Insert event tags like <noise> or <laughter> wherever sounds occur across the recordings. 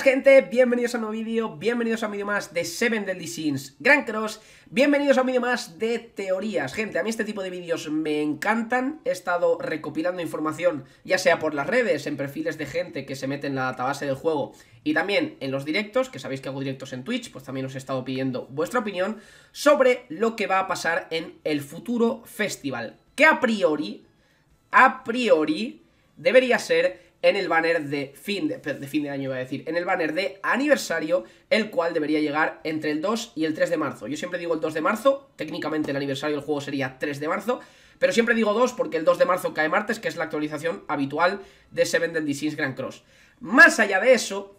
gente, bienvenidos a un nuevo vídeo, bienvenidos a un vídeo más de Seven Deadly Sins Grand Cross, bienvenidos a un vídeo más de teorías. Gente, a mí este tipo de vídeos me encantan, he estado recopilando información ya sea por las redes, en perfiles de gente que se mete en la database del juego y también en los directos, que sabéis que hago directos en Twitch, pues también os he estado pidiendo vuestra opinión sobre lo que va a pasar en el futuro festival, que a priori, a priori, debería ser en el banner de fin de, año, iba a decir, en el banner de aniversario, el cual debería llegar entre el 2 y el 3 de marzo. Yo siempre digo el 2 de marzo, técnicamente el aniversario del juego sería 3 de marzo, pero siempre digo 2 porque el 2 de marzo cae martes, que es la actualización habitual de Seven Deadly Sins Grand Cross. Más allá de eso,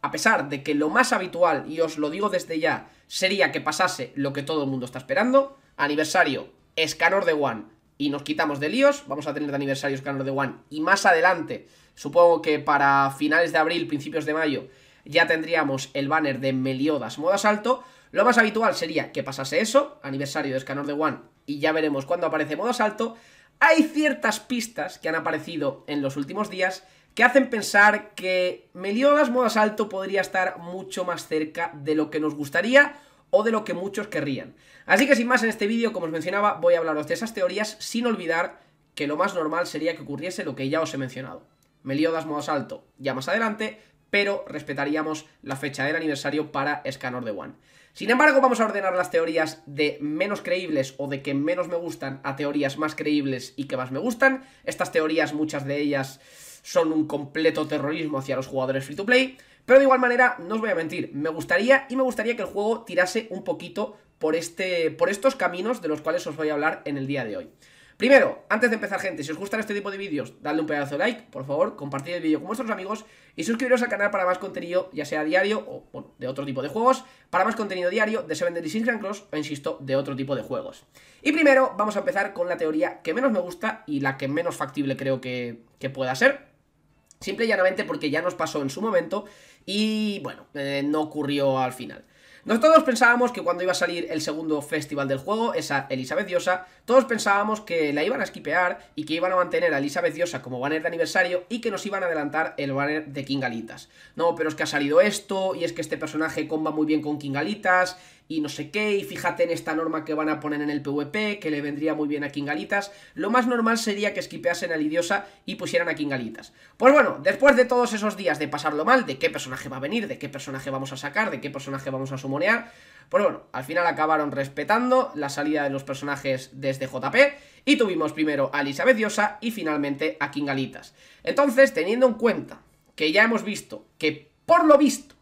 a pesar de que lo más habitual, y os lo digo desde ya, sería que pasase lo que todo el mundo está esperando, aniversario, Escanor de One, y nos quitamos de líos. Vamos a tener de aniversario de One. Y más adelante, supongo que para finales de abril, principios de mayo, ya tendríamos el banner de Meliodas modo asalto. Lo más habitual sería que pasase eso, aniversario de Scanner de One, y ya veremos cuándo aparece modo salto. Hay ciertas pistas que han aparecido en los últimos días que hacen pensar que Meliodas modo asalto podría estar mucho más cerca de lo que nos gustaría o de lo que muchos querrían. Así que sin más en este vídeo, como os mencionaba, voy a hablaros de esas teorías sin olvidar que lo más normal sería que ocurriese lo que ya os he mencionado. Meliodas modo salto ya más adelante, pero respetaríamos la fecha del aniversario para Scanner de One. Sin embargo, vamos a ordenar las teorías de menos creíbles o de que menos me gustan a teorías más creíbles y que más me gustan. Estas teorías, muchas de ellas, son un completo terrorismo hacia los jugadores free to play. Pero de igual manera, no os voy a mentir, me gustaría y me gustaría que el juego tirase un poquito por, este, por estos caminos de los cuales os voy a hablar en el día de hoy. Primero, antes de empezar, gente, si os gustan este tipo de vídeos, dadle un pedazo de like, por favor, compartid el vídeo con vuestros amigos y suscribiros al canal para más contenido, ya sea diario o de otro tipo de juegos, para más contenido diario de Seven Deadly Sins Grand Cross o, insisto, de otro tipo de juegos. Y primero, vamos a empezar con la teoría que menos me gusta y la que menos factible creo que pueda ser, Simple y llanamente porque ya nos pasó en su momento y bueno, eh, no ocurrió al final. Nosotros pensábamos que cuando iba a salir el segundo festival del juego, esa Elizabeth Diosa todos pensábamos que la iban a esquipear y que iban a mantener a Elizabeth Diosa como banner de aniversario y que nos iban a adelantar el banner de Kingalitas. No, pero es que ha salido esto y es que este personaje comba muy bien con Kingalitas y no sé qué, y fíjate en esta norma que van a poner en el PvP, que le vendría muy bien a Kingalitas. Lo más normal sería que esquipeasen a Lidiosa y pusieran a Kingalitas. Pues bueno, después de todos esos días de pasarlo mal, de qué personaje va a venir, de qué personaje vamos a sacar, de qué personaje vamos a sumonear, pues bueno, al final acabaron respetando la salida de los personajes desde JP y tuvimos primero a Elizabeth Diosa y finalmente a Kingalitas. Entonces, teniendo en cuenta que ya hemos visto que por lo visto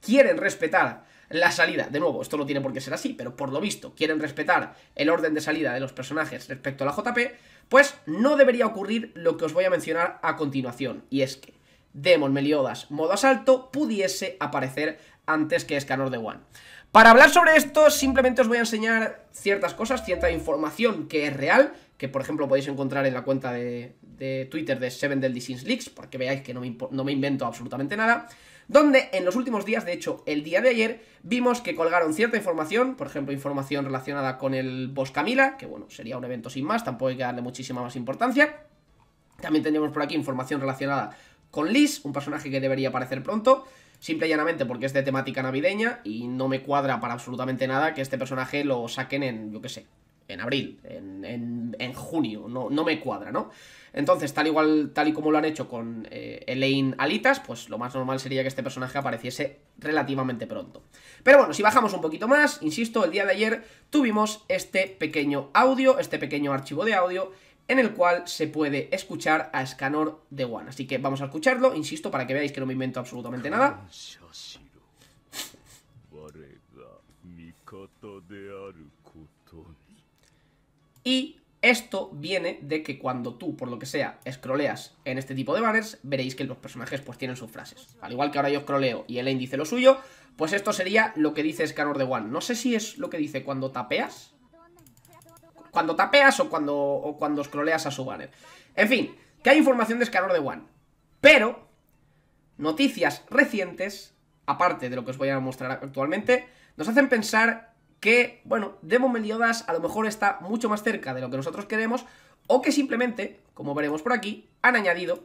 quieren respetar la salida, de nuevo, esto no tiene por qué ser así, pero por lo visto quieren respetar el orden de salida de los personajes respecto a la JP, pues no debería ocurrir lo que os voy a mencionar a continuación, y es que Demon Meliodas modo asalto pudiese aparecer antes que Escanor de One. Para hablar sobre esto, simplemente os voy a enseñar ciertas cosas, cierta información que es real, que por ejemplo podéis encontrar en la cuenta de, de Twitter de Seven Deadly Sins Leaks, Porque veáis que no me, invento absolutamente nada, donde en los últimos días, de hecho el día de ayer, vimos que colgaron cierta información, por ejemplo información relacionada con el Boss Camila, que bueno, sería un evento sin más, tampoco hay que darle muchísima más importancia. También tenemos por aquí información relacionada con Liz, un personaje que debería aparecer pronto, simple y llanamente porque es de temática navideña y no me cuadra para absolutamente nada que este personaje lo saquen en, yo qué sé, en abril, en, junio, no, no, me cuadra, ¿no? Entonces, tal, igual, tal y como lo han hecho con eh, Elaine Alitas, pues lo más normal sería que este personaje apareciese relativamente pronto. Pero bueno, si bajamos un poquito más, insisto, el día de ayer tuvimos este pequeño audio, este pequeño archivo de audio, en el cual se puede escuchar a Scanor de One. Así que vamos a escucharlo, insisto, para que veáis que no me invento absolutamente nada. Y esto viene de que cuando tú, por lo que sea, escroleas en este tipo de banners, veréis que los personajes pues tienen sus frases. Al igual que ahora yo scrolleo y Elaine dice lo suyo, pues esto sería lo que dice Scanor de One. No sé si es lo que dice cuando tapeas, cuando tapeas o cuando, o cuando scrolleas a su banner. En fin, que hay información de escalor de One. Pero, noticias recientes, aparte de lo que os voy a mostrar actualmente, nos hacen pensar que, bueno, Demo Meliodas a lo mejor está mucho más cerca de lo que nosotros queremos, o que simplemente, como veremos por aquí, han añadido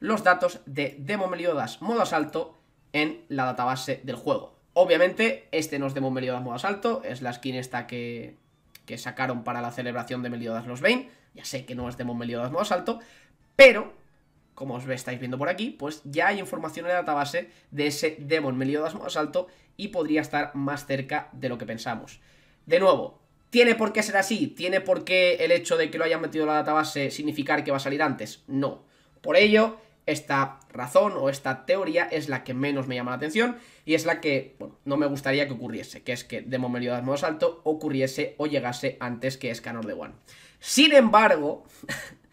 los datos de Demo Meliodas modo asalto en la database del juego. Obviamente, este no es Demo Meliodas modo asalto, es la skin esta que, que sacaron para la celebración de Meliodas los Bane. Ya sé que no es Demon Meliodas modo Asalto, pero, como os estáis viendo por aquí, pues ya hay información en la database de ese Demon Meliodas modo Asalto y podría estar más cerca de lo que pensamos. De nuevo, ¿tiene por qué ser así? ¿Tiene por qué el hecho de que lo hayan metido en la database significar que va a salir antes? No. Por ello, esta razón o esta teoría es la que menos me llama la atención y es la que no me gustaría que ocurriese, que es que Demon Meliodas modo salto ocurriese o llegase antes que Escanor de One. Sin embargo,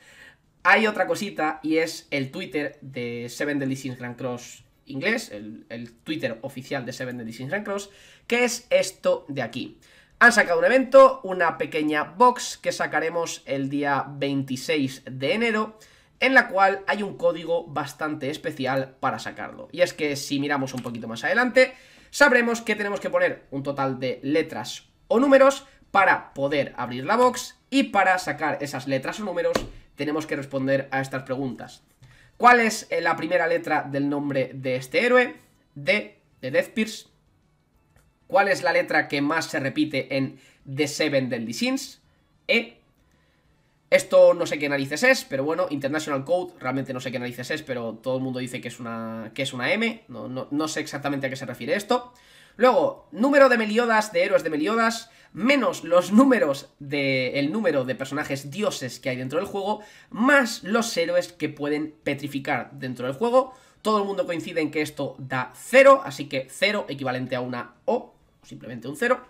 <laughs> hay otra cosita y es el Twitter de Seven Deadly Grand Cross inglés, el, el, Twitter oficial de Seven Deadly Grand Cross, que es esto de aquí. Han sacado un evento, una pequeña box que sacaremos el día 26 de enero en la cual hay un código bastante especial para sacarlo. Y es que si miramos un poquito más adelante, sabremos que tenemos que poner un total de letras o números para poder abrir la box y para sacar esas letras o números tenemos que responder a estas preguntas. ¿Cuál es eh, la primera letra del nombre de este héroe? D, de Death Pierce. ¿Cuál es la letra que más se repite en The Seven Deadly Sins? E. Esto no sé qué narices es, pero bueno, International Code, realmente no sé qué narices es, pero todo el mundo dice que es una, que es una M, no, no, sé exactamente a qué se refiere esto. Luego, número de Meliodas, de héroes de Meliodas, menos los números de el número de personajes dioses que hay dentro del juego, más los héroes que pueden petrificar dentro del juego. Todo el mundo coincide en que esto da 0, así que 0 equivalente a una O, simplemente un 0.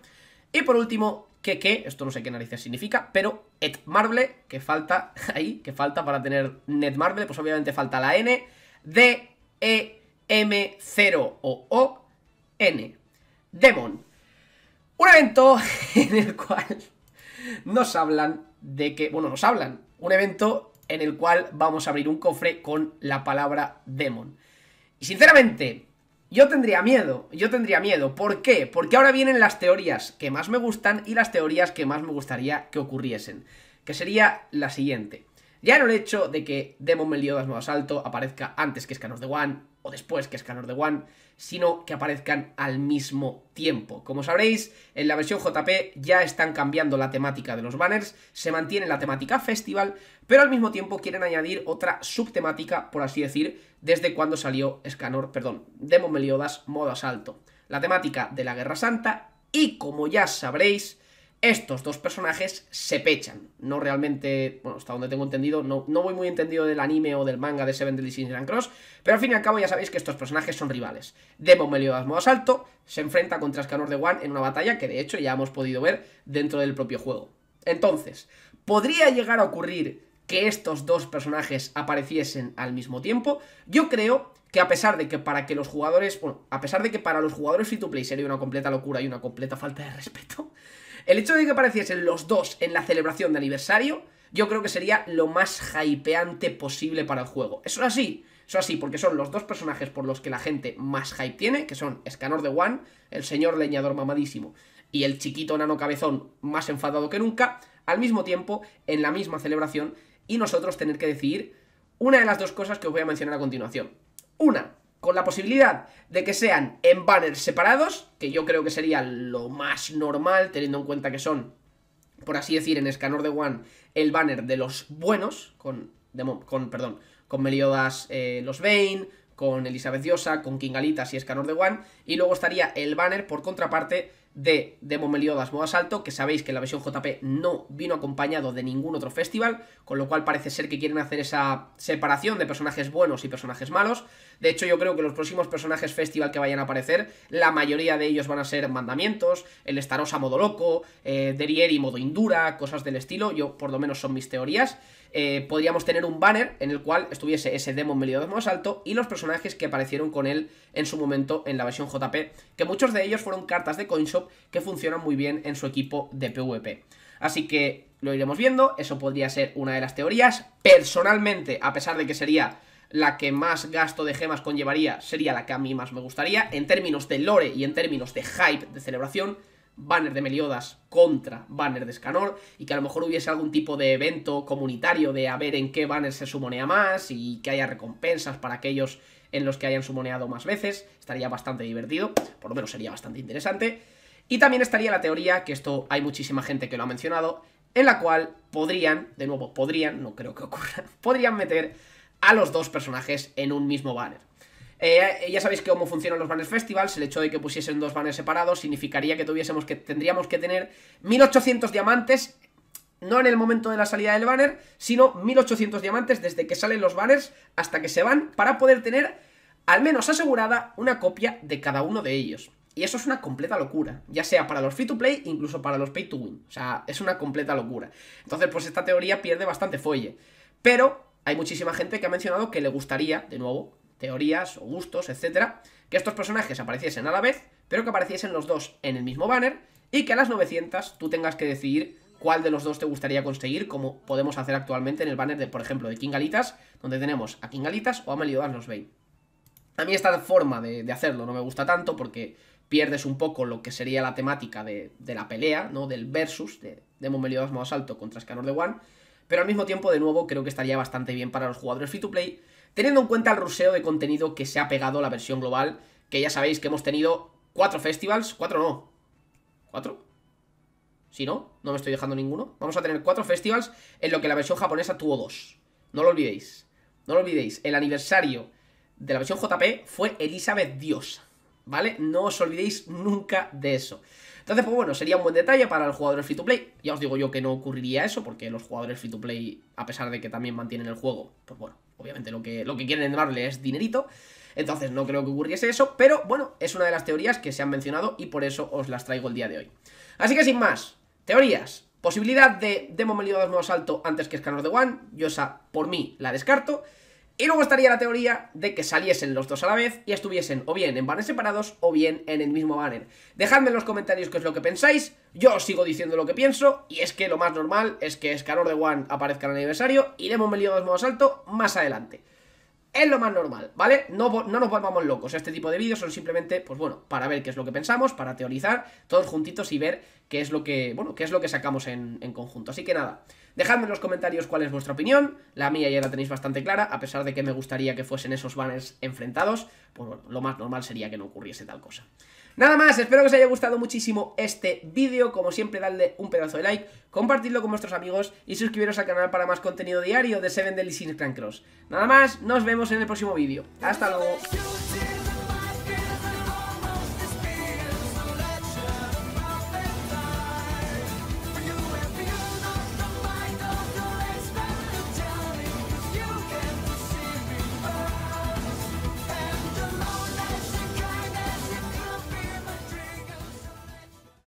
Y por último, que que, esto no sé qué narices significa, pero Marble, que falta <laughs> ahí, que falta para tener marble pues obviamente falta la n, d, e, m, 0 o o, n. Demon. Un evento <laughs> en el cual nos hablan de que, bueno, nos hablan, un evento en el cual vamos a abrir un cofre con la palabra demon. Y sinceramente, yo tendría miedo, yo tendría miedo. ¿Por qué? Porque ahora vienen las teorías que más me gustan y las teorías que más me gustaría que ocurriesen, que sería la siguiente. Ya no el hecho de que Demon Meliodas Modo Asalto aparezca antes que Scanor de One o después que escanor de One, sino que aparezcan al mismo tiempo. Como sabréis, en la versión JP ya están cambiando la temática de los banners, se mantiene la temática festival, pero al mismo tiempo quieren añadir otra subtemática, por así decir, desde cuando salió escanor perdón, Demon Meliodas modo asalto. La temática de la Guerra Santa y como ya sabréis, estos dos personajes se pechan. No realmente, bueno, hasta donde tengo entendido, no, no voy muy entendido del anime o del manga de Seven Deadly Sins Grand Cross, pero al fin y al cabo ya sabéis que estos personajes son rivales. Demon Meliodas modo asalto se enfrenta contra Escanor de One en una batalla que de hecho ya hemos podido ver dentro del propio juego. Entonces, ¿podría llegar a ocurrir que estos dos personajes apareciesen al mismo tiempo? Yo creo que a pesar de que para que los jugadores, bueno, a pesar de que para los jugadores free to play sería una completa locura y una completa falta de respeto, el hecho de que apareciesen los dos en la celebración de aniversario, yo creo que sería lo más hypeante posible para el juego. Eso es así, eso así, porque son los dos personajes por los que la gente más hype tiene, que son Escanor de One, el señor leñador mamadísimo, y el chiquito nano cabezón más enfadado que nunca, al mismo tiempo, en la misma celebración, y nosotros tener que decidir una de las dos cosas que os voy a mencionar a continuación. Una, con la posibilidad de que sean en banners separados, que yo creo que sería lo más normal, teniendo en cuenta que son, por así decir, en Escanor de One, el banner de los buenos, con, con perdón, con Meliodas eh, los Bane, con Elizabeth Diosa, con Kingalitas y Escanor de One, y luego estaría el banner, por contraparte, de Demon Meliodas Modo Asalto que sabéis que la versión JP no vino acompañado de ningún otro festival, con lo cual parece ser que quieren hacer esa separación de personajes buenos y personajes malos. De hecho, yo creo que los próximos personajes festival que vayan a aparecer, la mayoría de ellos van a ser mandamientos, el Starosa modo loco, eh, Derieri modo Indura, cosas del estilo, yo por lo menos son mis teorías. Eh, podríamos tener un banner en el cual estuviese ese Demon Meliodas Modo alto y los personajes que aparecieron con él en su momento en la versión JP, que muchos de ellos fueron cartas de Coinshop que funcionan muy bien en su equipo de PvP. Así que lo iremos viendo, eso podría ser una de las teorías. Personalmente, a pesar de que sería la que más gasto de gemas conllevaría, sería la que a mí más me gustaría. En términos de lore y en términos de hype de celebración, banner de Meliodas contra banner de Escanor y que a lo mejor hubiese algún tipo de evento comunitario de a ver en qué banner se sumonea más y que haya recompensas para aquellos en los que hayan sumoneado más veces. Estaría bastante divertido, por lo menos sería bastante interesante. Y también estaría la teoría, que esto hay muchísima gente que lo ha mencionado, en la cual podrían, de nuevo, podrían, no creo que ocurra, <laughs> podrían meter a los dos personajes en un mismo banner. Eh, ya sabéis que cómo funcionan los banners festivals, el hecho de que pusiesen dos banners separados significaría que tuviésemos que tendríamos que tener 1800 diamantes no en el momento de la salida del banner, sino 1800 diamantes desde que salen los banners hasta que se van para poder tener al menos asegurada una copia de cada uno de ellos. Y eso es una completa locura, ya sea para los free to play, incluso para los pay to win. O sea, es una completa locura. Entonces, pues esta teoría pierde bastante folle. Pero hay muchísima gente que ha mencionado que le gustaría, de nuevo, teorías o gustos, etcétera, que estos personajes apareciesen a la vez, pero que apareciesen los dos en el mismo banner y que a las 900 tú tengas que decidir cuál de los dos te gustaría conseguir, como podemos hacer actualmente en el banner de, por ejemplo, de Kingalitas, donde tenemos a Kingalitas o a Meliodas los Bane. A mí esta forma de, de hacerlo no me gusta tanto porque pierdes un poco lo que sería la temática de, la pelea, ¿no? Del versus de Demon Meliodas más alto contra Escanor de One. Pero al mismo tiempo, de nuevo, creo que estaría bastante bien para los jugadores free to play, teniendo en cuenta el ruseo de contenido que se ha pegado a la versión global, que ya sabéis que hemos tenido cuatro festivals, cuatro no, cuatro, si no, no me estoy dejando ninguno. Vamos a tener cuatro festivals en lo que la versión japonesa tuvo dos. No lo olvidéis. No lo olvidéis. El aniversario de la versión JP fue Elizabeth Diosa. ¿vale? No os olvidéis nunca de eso. Entonces, pues bueno, sería un buen detalle para los jugadores free to play. Ya os digo yo que no ocurriría eso, porque los jugadores free to play, a pesar de que también mantienen el juego, pues bueno, obviamente lo que, lo que quieren darle es dinerito. Entonces no creo que ocurriese eso, pero bueno, es una de las teorías que se han mencionado y por eso os las traigo el día de hoy. Así que sin más, teorías. Posibilidad de Demon de nuevo salto antes que Scanner de One, yo esa por mí la descarto. Y luego estaría la teoría de que saliesen los dos a la vez y estuviesen o bien en banners separados o bien en el mismo banner. Dejadme en los comentarios qué es lo que pensáis, yo os sigo diciendo lo que pienso y es que lo más normal es que Scanor de One aparezca en el aniversario y Demon dos modo salto más adelante es lo más normal, ¿vale? No, no, nos volvamos locos, este tipo de vídeos son simplemente, pues bueno, para ver qué es lo que pensamos, para teorizar todos juntitos y ver qué es lo que, bueno, qué es lo que sacamos en, en conjunto. Así que nada, dejadme en los comentarios cuál es vuestra opinión, la mía ya la tenéis bastante clara, a pesar de que me gustaría que fuesen esos banners enfrentados, pues bueno, lo más normal sería que no ocurriese tal cosa. Nada más, espero que os haya gustado muchísimo este vídeo, como siempre dadle un pedazo de like, compartidlo con vuestros amigos y suscribiros al canal para más contenido diario de Seven Deadly Sins Nada más, nos vemos en el próximo vídeo. Hasta luego.